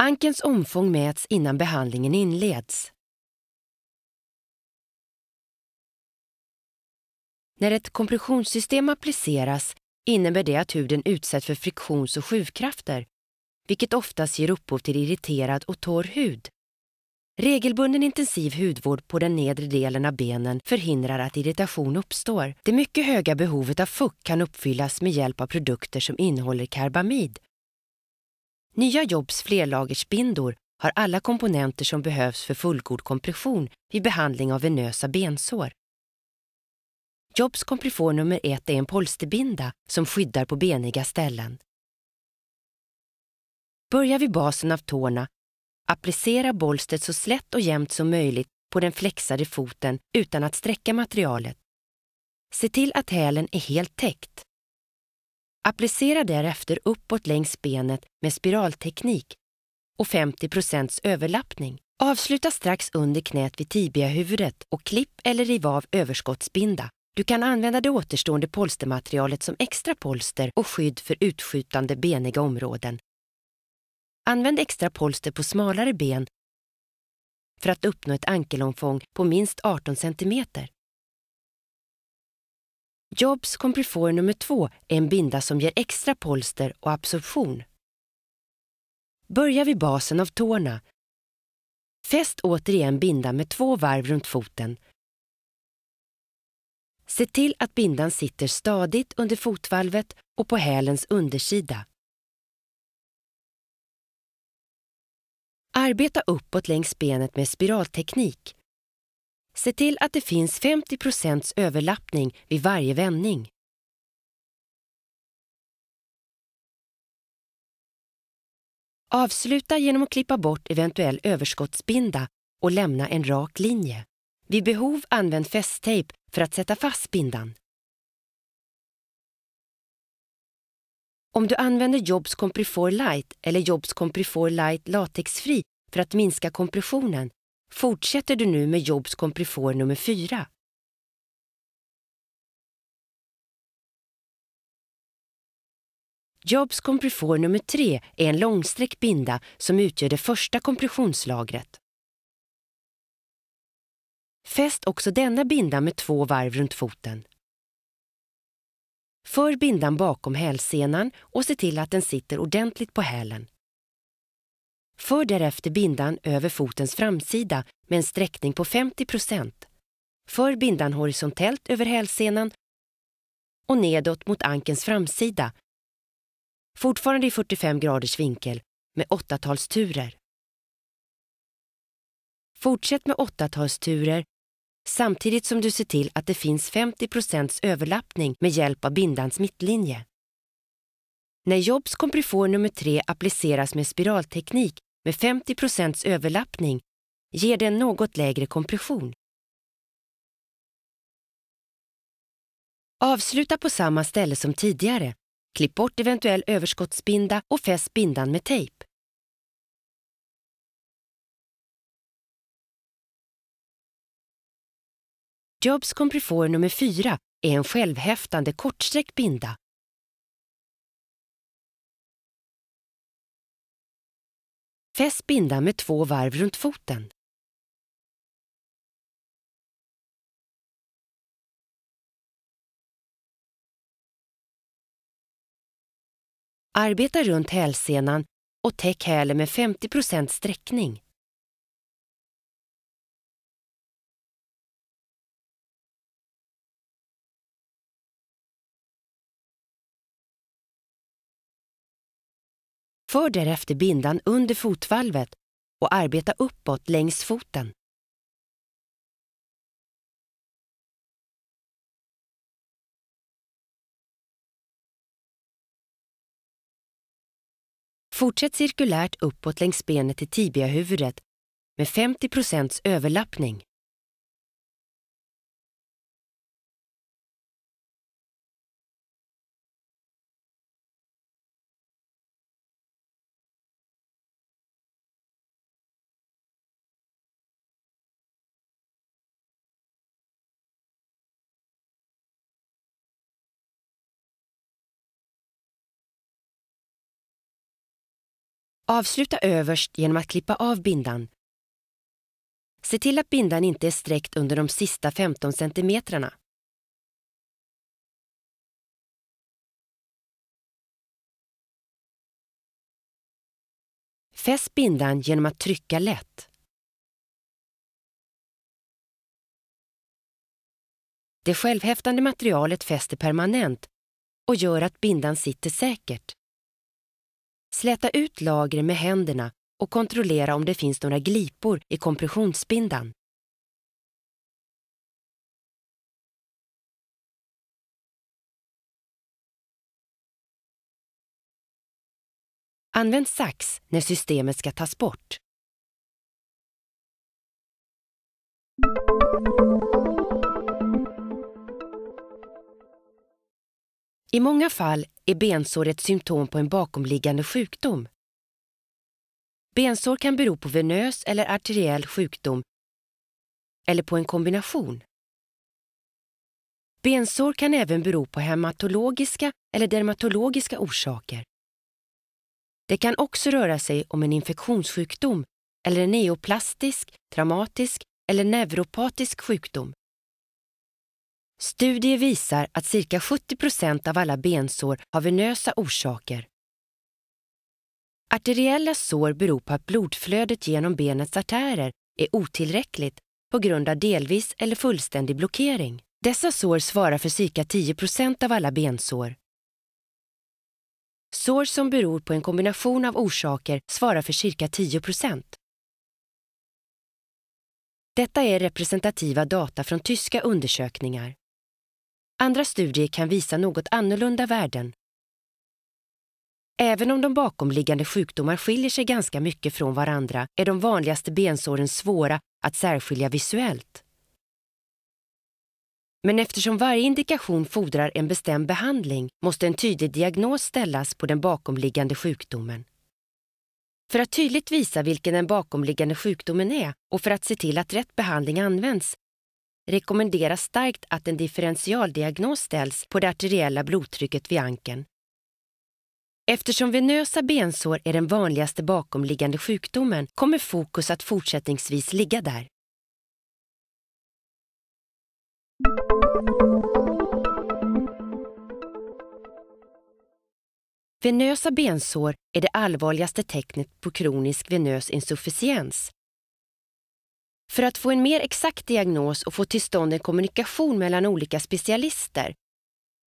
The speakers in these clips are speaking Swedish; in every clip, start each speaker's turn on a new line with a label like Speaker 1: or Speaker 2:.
Speaker 1: Ankens omfång mäts innan behandlingen inleds. När ett kompressionssystem appliceras innebär det att huden utsätts för friktions och sjukkrafter, vilket oftast ger upphov till irriterad och torr hud Regelbunden intensiv hudvård på den nedre delen av benen förhindrar att irritation uppstår. Det mycket höga behovet av fukt kan uppfyllas med hjälp av produkter som innehåller karbamid. Nya Jobs flerlagersbindor har alla komponenter som behövs för fullgod kompression vid behandling av venösa bensår. Jobs komprifor nummer 1 är en polsterbinda som skyddar på beniga ställen. Börja vid basen av tårna Applicera bolstret så slätt och jämnt som möjligt på den flexade foten utan att sträcka materialet. Se till att hälen är helt täckt. Applicera därefter uppåt längs benet med spiralteknik och 50 överlappning. Avsluta strax under knät vid tibiahuvudet och klipp eller riv av överskottsbinda. Du kan använda det återstående polstermaterialet som extra polster och skydd för utskjutande beniga områden. Använd extra polster på smalare ben för att uppnå ett ankelomfång på minst 18 cm. Jobs Comprifor nummer 2 är en binda som ger extra polster och absorption. Börja vid basen av tårna. Fäst återigen bindan med två varv runt foten. Se till att bindan sitter stadigt under fotvalvet och på hälens undersida. Arbeta uppåt längs benet med spiralteknik. Se till att det finns 50 överlappning vid varje vändning. Avsluta genom att klippa bort eventuell överskottsbinda och lämna en rak linje. Vid behov använd fästtejp för att sätta fast bindan. Om du använder Jobs Comprifor Light eller Jobs Comprifor Light latexfri för att minska kompressionen fortsätter du nu med Jobs komprefor nummer 4. Jobs komprefor nummer 3 är en långsträckt binda som utgör det första kompressionslagret. Fäst också denna binda med två varv runt foten. För bindan bakom hälsenan och se till att den sitter ordentligt på hälen. För därefter bindan över fotens framsida med en sträckning på 50 För bindan horisontellt över hälsenan och nedåt mot ankens framsida. Fortfarande i 45 graders vinkel med åttatalsturer. Fortsätt med åttatalsturer samtidigt som du ser till att det finns 50 överlappning med hjälp av bindans mittlinje. När Jobs komprifor nummer 3 appliceras med spiralteknik med 50 procents överlappning ger den något lägre kompression. Avsluta på samma ställe som tidigare. Klipp bort eventuell överskottsbinda och fäst bindan med tejp. Jobs Comprefor nummer 4 är en självhäftande kortsträckt binda Fäst bindan med två varv runt foten. Arbeta runt hälsenan och täck hälen med 50 sträckning. För därefter bindan under fotvalvet och arbeta uppåt längs foten. Fortsätt cirkulärt uppåt längs benet till tibiahuvudet med 50 överlappning. Avsluta överst genom att klippa av bindan. Se till att bindan inte är sträckt under de sista 15 cm. Fäst bindan genom att trycka lätt. Det självhäftande materialet fäster permanent och gör att bindan sitter säkert. Släta ut lagren med händerna och kontrollera om det finns några glipor i kompressionsspindan. Använd sax när systemet ska tas bort. I många fall är bensår ett symptom på en bakomliggande sjukdom. Bensår kan bero på venös eller arteriell sjukdom eller på en kombination. Bensår kan även bero på hematologiska eller dermatologiska orsaker. Det kan också röra sig om en infektionssjukdom eller en neoplastisk, traumatisk eller neuropatisk sjukdom. Studier visar att cirka 70 av alla bensår har venösa orsaker. Arteriella sår beror på att blodflödet genom benets artärer är otillräckligt på grund av delvis eller fullständig blockering. Dessa sår svarar för cirka 10 av alla bensår. Sår som beror på en kombination av orsaker svarar för cirka 10 Detta är representativa data från tyska undersökningar. Andra studier kan visa något annorlunda värden. Även om de bakomliggande sjukdomar skiljer sig ganska mycket från varandra är de vanligaste bensåren svåra att särskilja visuellt. Men eftersom varje indikation fordrar en bestämd behandling måste en tydlig diagnos ställas på den bakomliggande sjukdomen. För att tydligt visa vilken den bakomliggande sjukdomen är och för att se till att rätt behandling används rekommenderas starkt att en differentialdiagnos ställs på det arteriella blodtrycket vid ankeln. Eftersom venösa bensår är den vanligaste bakomliggande sjukdomen kommer fokus att fortsättningsvis ligga där. Venösa bensår är det allvarligaste tecknet på kronisk venös insufficiens för att få en mer exakt diagnos och få till stånd en kommunikation mellan olika specialister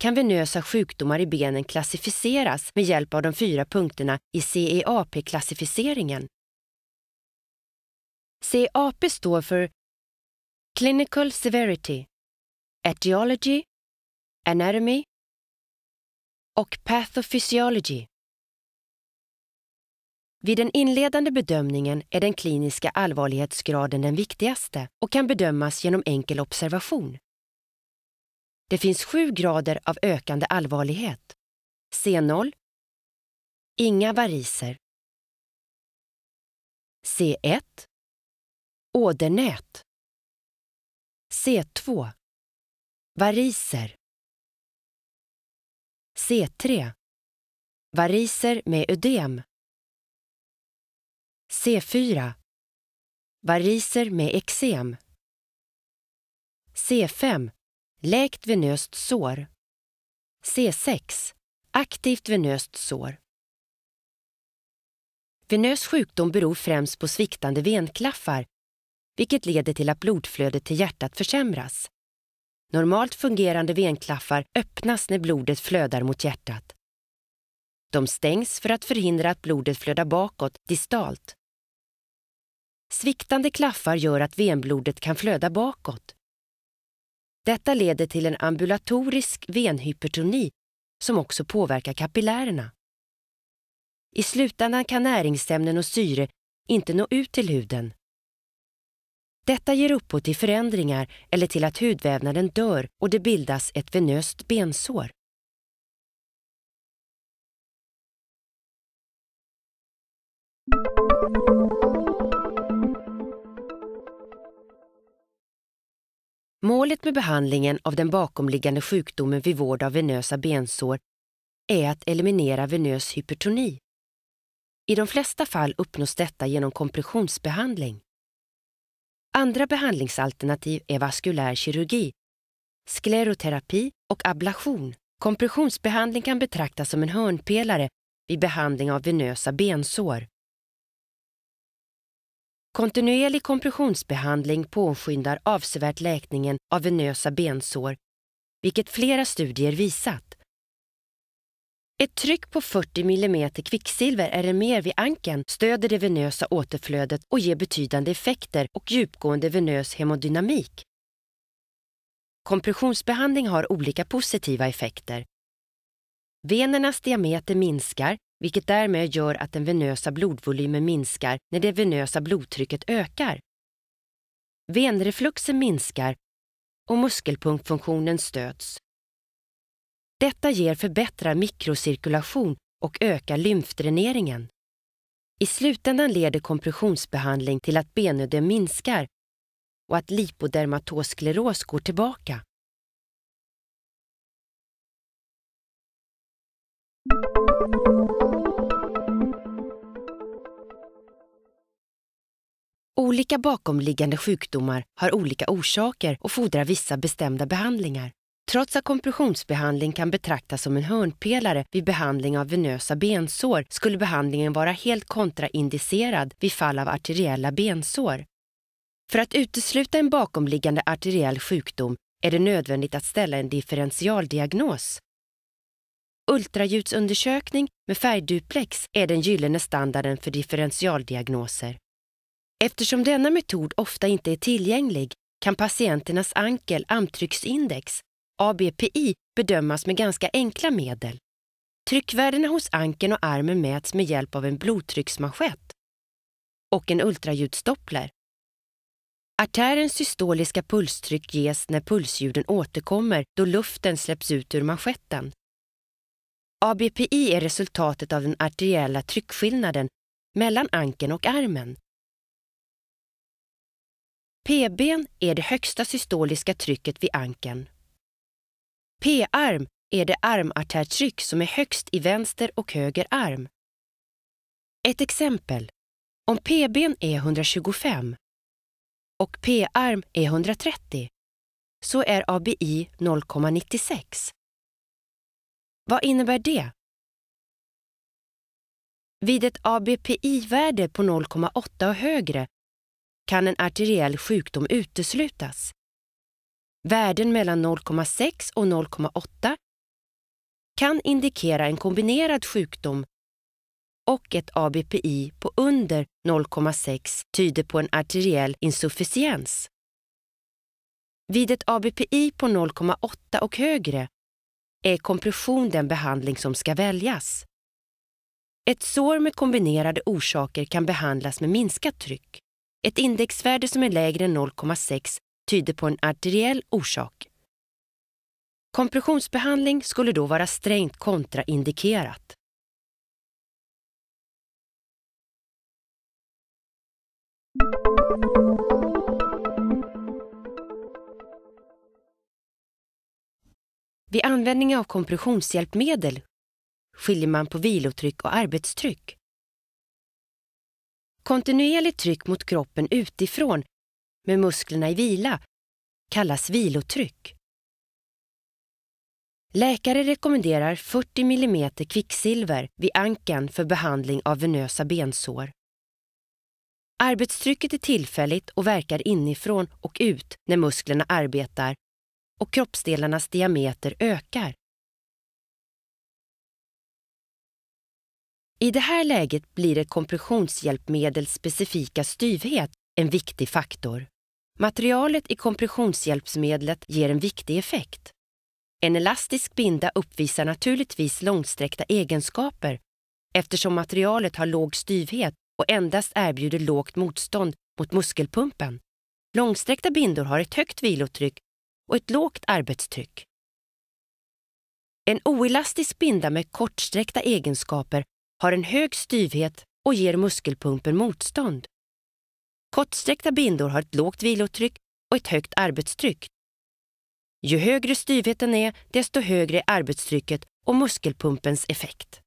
Speaker 1: kan venösa sjukdomar i benen klassificeras med hjälp av de fyra punkterna i CEAP-klassificeringen. CEAP står för Clinical Severity, Etiology, Anatomy och Pathophysiology. Vid den inledande bedömningen är den kliniska allvarlighetsgraden den viktigaste och kan bedömas genom enkel observation. Det finns sju grader av ökande allvarlighet. C0, inga variser. C1, ådernät. C2, variser. C3, variser med ödem. C4. Variser med eksem. C5. Läkt venöst sår. C6. Aktivt venöst sår. Venös sjukdom beror främst på sviktande venklaffar vilket leder till att blodflödet till hjärtat försämras. Normalt fungerande venklaffar öppnas när blodet flödar mot hjärtat. De stängs för att förhindra att blodet flödar bakåt distalt Sviktande klaffar gör att venblodet kan flöda bakåt. Detta leder till en ambulatorisk venhypertoni som också påverkar kapillärerna. I slutändan kan näringsämnen och syre inte nå ut till huden. Detta ger upphov till förändringar eller till att hudvävnaden dör och det bildas ett venöst bensår. Målet med behandlingen av den bakomliggande sjukdomen vid vård av venösa bensår är att eliminera venös hypertoni. I de flesta fall uppnås detta genom kompressionsbehandling. Andra behandlingsalternativ är vaskulär kirurgi, skleroterapi och ablation. Kompressionsbehandling kan betraktas som en hörnpelare vid behandling av venösa bensår. Kontinuerlig kompressionsbehandling påskyndar avsevärt läkningen av venösa bensår, vilket flera studier visat. Ett tryck på 40 mm kvicksilver eller mer vid ankeln stöder det venösa återflödet och ger betydande effekter och djupgående venös hemodynamik. Kompressionsbehandling har olika positiva effekter. Venernas diameter minskar vilket därmed gör att den venösa blodvolymen minskar när det venösa blodtrycket ökar. Venrefluxen minskar och muskelpunktfunktionen stöts. Detta ger förbättrad mikrocirkulation och ökar lymfdräneringen. I slutändan leder kompressionsbehandling till att benödem minskar och att lipodermatoskleros går tillbaka. Olika bakomliggande sjukdomar har olika orsaker och fordrar vissa bestämda behandlingar. Trots att kompressionsbehandling kan betraktas som en hörnpelare vid behandling av venösa bensår skulle behandlingen vara helt kontraindicerad vid fall av arteriella bensår. För att utesluta en bakomliggande arteriell sjukdom är det nödvändigt att ställa en differentialdiagnos. Ultraljudsundersökning med färgduplex är den gyllene standarden för differentialdiagnoser. Eftersom denna metod ofta inte är tillgänglig kan patienternas ankel amtrycksindex, ABPI, bedömas med ganska enkla medel. Tryckvärdena hos ankeln och armen mäts med hjälp av en blodtrycksmanschett och en ultraljudsdoppler. Artärens systoliska pulstryck ges när pulsljuden återkommer då luften släpps ut ur manschetten. ABPI är resultatet av den arteriella tryckskillnaden mellan ankeln och armen. P-ben är det högsta systoliska trycket vid ankeln. P-arm är det armartärtryck som är högst i vänster och höger arm. Ett exempel. Om p-ben är 125 och P-arm är 130 så är ABI 0,96. Vad innebär det? Vid ett ABPI-värde på 0,8 och högre kan en arteriell sjukdom uteslutas. Värden mellan 0,6 och 0,8 kan indikera en kombinerad sjukdom och ett ABPI på under 0,6 tyder på en arteriell insufficiens. Vid ett ABPI på 0,8 och högre är kompression den behandling som ska väljas. Ett sår med kombinerade orsaker kan behandlas med minskat tryck. Ett indexvärde som är lägre än 0,6 tyder på en arteriell orsak. Kompressionsbehandling skulle då vara strängt kontraindikerat. Vid användning av kompressionshjälpmedel skiljer man på vilotryck och arbetstryck. Kontinuerligt tryck mot kroppen utifrån med musklerna i vila kallas vilotryck. Läkare rekommenderar 40 mm kvicksilver vid ankeln för behandling av venösa bensår. Arbetstrycket är tillfälligt och verkar inifrån och ut när musklerna arbetar och kroppsdelarnas diameter ökar. I det här läget blir ett kompressionshjälpmedels specifika styvhet en viktig faktor. Materialet i kompressionshjälpsmedlet ger en viktig effekt. En elastisk binda uppvisar naturligtvis långsträckta egenskaper eftersom materialet har låg styvhet och endast erbjuder lågt motstånd mot muskelpumpen. Långsträckta bindor har ett högt vilotryck och ett lågt arbetstryck. En oelastisk binda med kortsträckta egenskaper har en hög styvhet och ger muskelpumpen motstånd. Kortsträckta bindor har ett lågt vilotryck och ett högt arbetstryck. Ju högre styvheten är, desto högre är arbetstrycket och muskelpumpens effekt.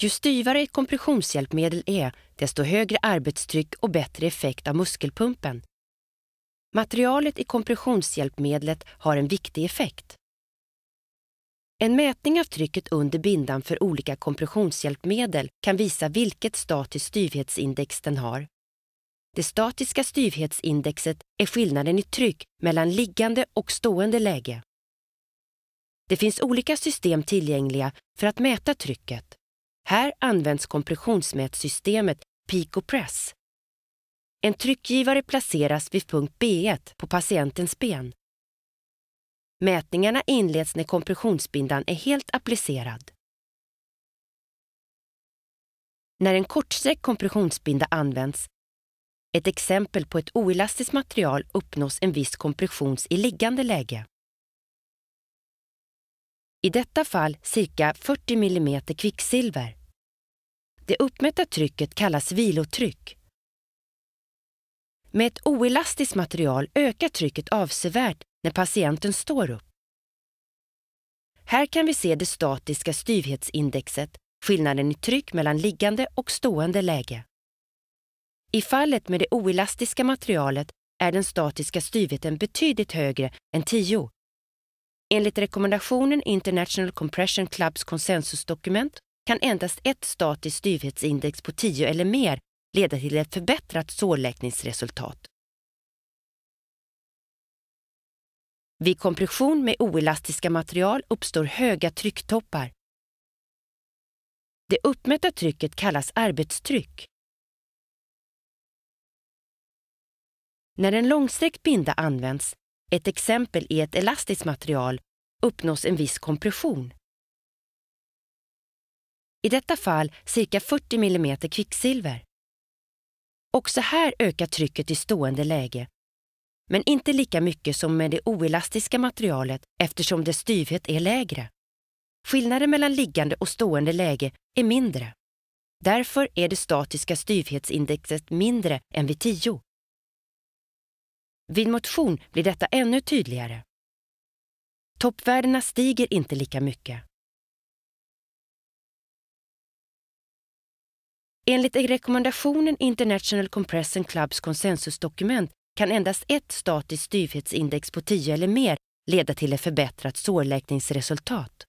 Speaker 1: Ju styvare ett kompressionshjälpmedel är, desto högre arbetstryck och bättre effekt av muskelpumpen. Materialet i kompressionshjälpmedlet har en viktig effekt. En mätning av trycket under bindan för olika kompressionshjälpmedel kan visa vilket statiskt styvhetsindex den har. Det statiska styvhetsindexet är skillnaden i tryck mellan liggande och stående läge. Det finns olika system tillgängliga för att mäta trycket. Här används kompressionsmätsystemet Pico Press en tryckgivare placeras vid punkt B1 på patientens ben. Mätningarna inleds när kompressionsbindan är helt applicerad. När en kortsträckt kompressionsbinda används, ett exempel på ett oelastiskt material, uppnås en viss kompressions i liggande läge. I detta fall cirka 40 mm kvicksilver. Det uppmätta trycket kallas vilotryck med ett oelastiskt material ökar trycket avsevärt när patienten står upp. Här kan vi se det statiska styvhetsindexet, skillnaden i tryck mellan liggande och stående läge. I fallet med det oelastiska materialet är den statiska styvheten betydligt högre än 10. Enligt rekommendationen International Compression Clubs konsensusdokument kan endast ett statiskt styvhetsindex på 10 eller mer leda till ett förbättrat sårläkningsresultat. Vid kompression med oelastiska material uppstår höga trycktoppar. Det uppmätta trycket kallas arbetstryck. När en långsträckt binda används, ett exempel i ett elastiskt material, uppnås en viss kompression. I detta fall cirka 40 mm kvicksilver. Också här ökar trycket i stående läge, men inte lika mycket som med det oelastiska materialet eftersom dess styvhet är lägre. Skillnaden mellan liggande och stående läge är mindre. Därför är det statiska styvhetsindexet mindre än vid 10. Vid motion blir detta ännu tydligare. Toppvärdena stiger inte lika mycket. Enligt rekommendationen International Compression Clubs konsensusdokument kan endast ett statiskt styvhetsindex på 10 eller mer leda till ett förbättrat sårläkningsresultat.